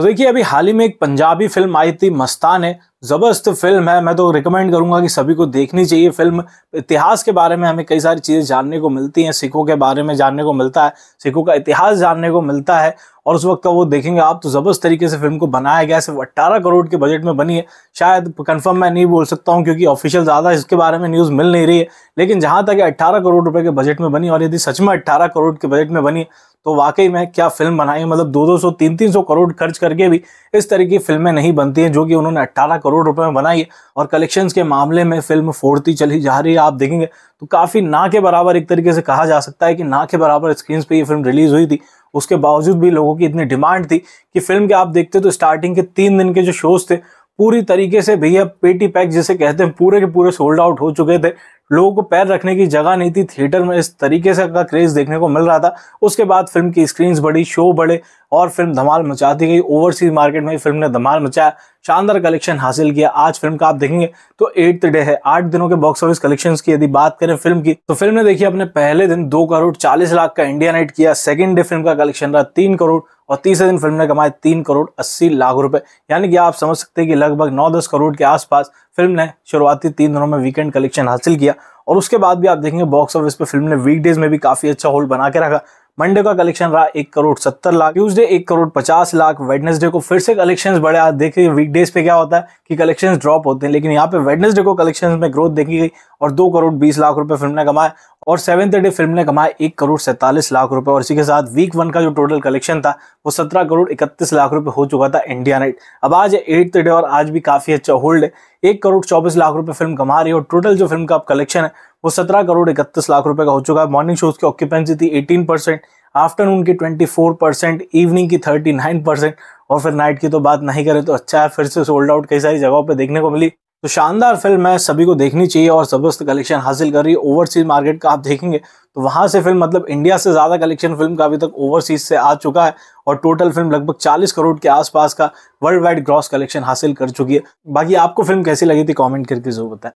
तो देखिए अभी हाल ही में एक पंजाबी फिल्म आई थी मस्तान है ज़बरदस्त फिल्म है मैं तो रिकमेंड करूंगा कि सभी को देखनी चाहिए फिल्म इतिहास के बारे में हमें कई सारी चीज़ें जानने को मिलती हैं सिखों के बारे में जानने को मिलता है सिखों का इतिहास जानने को मिलता है और उस वक्त का वो देखेंगे आप तो ज़बरदस्त तरीके से फिल्म को बनाया गया सिर्फ अट्ठारह करोड़ के बजट में बनी है शायद कंफर्म मैं नहीं बोल सकता हूँ क्योंकि ऑफिशियल ज़्यादा इसके बारे में न्यूज़ मिल नहीं रही है लेकिन जहाँ तक अट्ठारह करोड़ रुपये के बजट में बनी और यदि सच में अट्ठारह करोड़ के बजट में बनी तो वाकई में क्या फिल्म बनाई मतलब दो दो सौ तीन तीन सौ करोड़ खर्च करके भी इस तरह की फिल्में नहीं बनती हैं जो कि उन्होंने अट्ठारह करोड़ करोड़ रुपए में बनाई है और कलेक्शन के मामले में फिल्म फोड़ती चली जा रही है आप देखेंगे तो काफ़ी ना के बराबर एक तरीके से कहा जा सकता है कि ना के बराबर स्क्रीन पर ये फिल्म रिलीज़ हुई थी उसके बावजूद भी लोगों की इतनी डिमांड थी कि फिल्म के आप देखते तो स्टार्टिंग के तीन दिन के जो शोज़ थे पूरी तरीके से भैया पेटी पैक जिसे कहते हैं पूरे के पूरे सोल्ड आउट हो चुके थे लोगों को पैर रखने की जगह नहीं थी थिएटर में इस तरीके से का क्रेज देखने को मिल रहा था उसके बाद फिल्म की स्क्रीन बढ़ी शो बढ़े और फिल्म धमाल मचा दी गई ओवरसीज मार्केट में फिल्म ने धमाल मचाया शानदार कलेक्शन हासिल किया आज फिल्म का आप देखेंगे तो एट्थ डे है आठ दिनों के बॉक्स ऑफिस कलेक्शन की यदि बात करें फिल्म की तो फिल्म ने देखिए अपने पहले दिन दो करोड़ चालीस लाख का इंडिया नाइट किया सेकेंड डे फिल्म का कलेक्शन रहा तीन करोड़ और तीसरे दिन फिल्म ने कमाए तीन करोड़ अस्सी लाख रुपए यानी कि आप समझ सकते हैं कि लगभग नौ दस करोड़ के आसपास फिल्म ने शुरुआती तीन दिनों में वीकेंड कलेक्शन हासिल किया और उसके बाद भी आप देखेंगे बॉक्स ऑफिस पर फिल्म ने वीकडेज में भी काफी अच्छा होल्ड बना के रखा मंडे का कलेक्शन रहा एक करोड़ सत्तर लाख ट्यूजडे एक करोड़ पचास लाख वेडनेसडे को फिर से कलेक्शंस बढ़े आज देखिए वीकडेज पे क्या होता है कि कलेक्शंस ड्रॉप होते हैं लेकिन यहाँ पे वेडनेसडे को कलेक्शंस में ग्रोथ देखी गई और दो करोड़ बीस लाख रुपए फिल्म ने कमाया और सेवन डे फिल्म ने कमाए एक करोड़ सैंतालीस लाख रुपए और इसी के साथ वीक वन का जो टोटल कलेक्शन था वो सत्रह करोड़ इकतीस लाख रुपए हो चुका था इंडिया नाइट अब आज एट एट्थ डे और आज भी काफी अच्छा होल्ड है एक करोड़ चौबीस लाख रुपए फिल्म कमा रही है और टोटल जो फिल्म का अब कलेक्शन है वो सत्रह करोड़ इकतीस लाख रुपए का हो चुका है मॉर्निंग शोज की ऑक्यूपेंसी थी एटीन परसेंट आफ्टरनून की ट्वेंटी फोर परसेंट इवनिंग की थर्टी नाइन परसेंट और फिर नाइट की तो बात नहीं करें तो अच्छा है फिर से सोल्ड आउट कई सारी जगहों पर देखने को मिली तो शानदार फिल्म है सभी को देखनी चाहिए और जबरदस्त कलेक्शन हासिल कर रही है ओवरसीज मार्केट का आप देखेंगे तो वहां से फिल्म मतलब इंडिया से ज़्यादा कलेक्शन फिल्म का अभी तक ओवरसीज से आ चुका है और टोटल फिल्म लगभग 40 करोड़ के आसपास का वर्ल्ड वाइड ग्रॉस कलेक्शन हासिल कर चुकी है बाकी आपको फिल्म कैसी लगी थी कॉमेंट करके जरूर बताए